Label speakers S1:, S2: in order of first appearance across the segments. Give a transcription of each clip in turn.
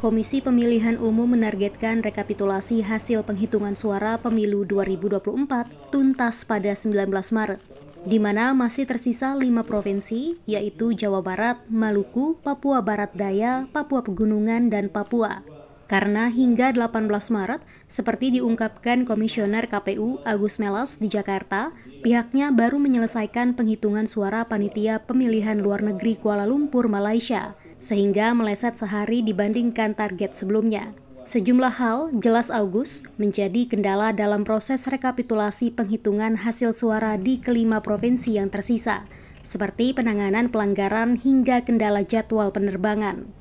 S1: Komisi Pemilihan Umum menargetkan rekapitulasi hasil penghitungan suara pemilu 2024 tuntas pada 19 Maret, di mana masih tersisa lima provinsi, yaitu Jawa Barat, Maluku, Papua Barat Daya, Papua Pegunungan, dan Papua. Karena hingga 18 Maret, seperti diungkapkan Komisioner KPU Agus Melas di Jakarta, pihaknya baru menyelesaikan penghitungan suara panitia pemilihan luar negeri Kuala Lumpur, Malaysia, sehingga meleset sehari dibandingkan target sebelumnya. Sejumlah hal jelas Agus menjadi kendala dalam proses rekapitulasi penghitungan hasil suara di kelima provinsi yang tersisa, seperti penanganan pelanggaran hingga kendala jadwal penerbangan.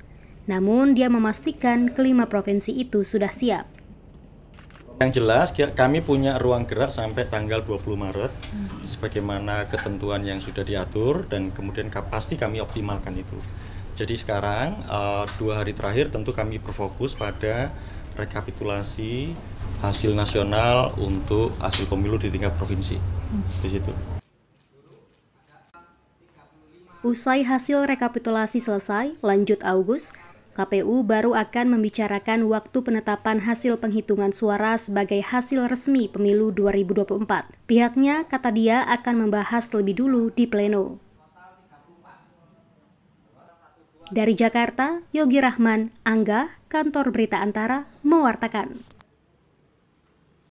S1: Namun dia memastikan kelima provinsi itu sudah siap.
S2: Yang jelas ya, kami punya ruang gerak sampai tanggal 20 Maret hmm. sebagaimana ketentuan yang sudah diatur dan kemudian pasti kami optimalkan itu. Jadi sekarang eh, dua hari terakhir tentu kami berfokus pada rekapitulasi hasil nasional untuk hasil pemilu di tingkat provinsi hmm. di situ.
S1: Usai hasil rekapitulasi selesai, lanjut Agus, KPU baru akan membicarakan waktu penetapan hasil penghitungan suara sebagai hasil resmi pemilu 2024. Pihaknya, kata dia, akan membahas lebih dulu di pleno. Dari Jakarta, Yogi Rahman, Angga, Kantor Berita Antara, mewartakan.